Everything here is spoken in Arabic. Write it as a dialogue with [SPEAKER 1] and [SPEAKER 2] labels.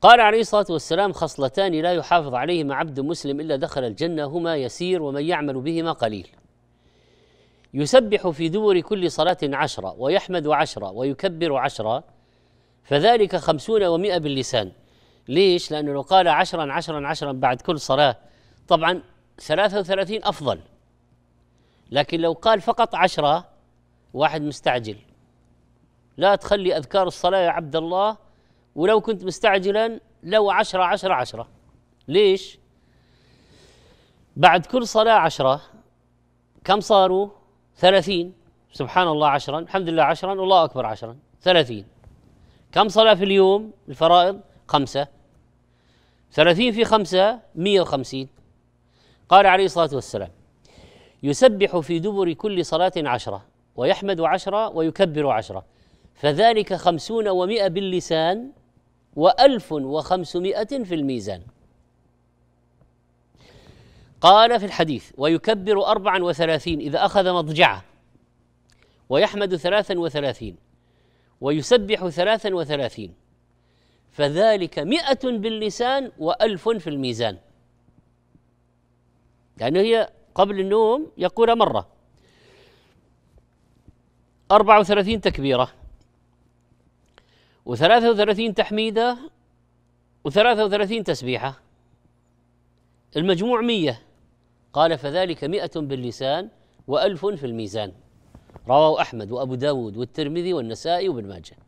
[SPEAKER 1] قال عليه الصلاه والسلام خصلتان لا يحافظ عليهما عبد مسلم الا دخل الجنه هما يسير ومن يعمل بهما قليل يسبح في دور كل صلاة عشرة ويحمد عشرة ويكبر عشرة فذلك خمسون و100 باللسان ليش؟ لأنه لو قال عشرا عشرا عشرا بعد كل صلاة طبعا 33 أفضل لكن لو قال فقط عشرة واحد مستعجل لا تخلي أذكار الصلاة يا عبد الله ولو كنت مستعجلا لو عشرة عشرة عشرة ليش؟ بعد كل صلاة عشرة كم صاروا؟ ثلاثين سبحان الله عشرا الحمد لله عشرا الله أكبر عشرا ثلاثين كم صلاة في اليوم الفرائض؟ خمسة ثلاثين في خمسة مية وخمسين قال عليه الصلاة والسلام يسبح في دبر كل صلاة عشرة ويحمد عشرة ويكبر عشرة فذلك خمسون ومئة باللسان وألف وخمسمائة في الميزان قال في الحديث ويكبر أربعا وثلاثين إذا أخذ مضجعة ويحمد ثلاثا وثلاثين ويسبح ثلاثا وثلاثين فذلك مئة باللسان وألف في الميزان لأنه يعني هي قبل النوم يقول مرة أربع وثلاثين تكبيرة و33 تحميدة و33 تسبيحة المجموع 100 قال فذلك 100 باللسان وألف في الميزان رواه أحمد وأبو داود والترمذي والنسائي وابن ماجه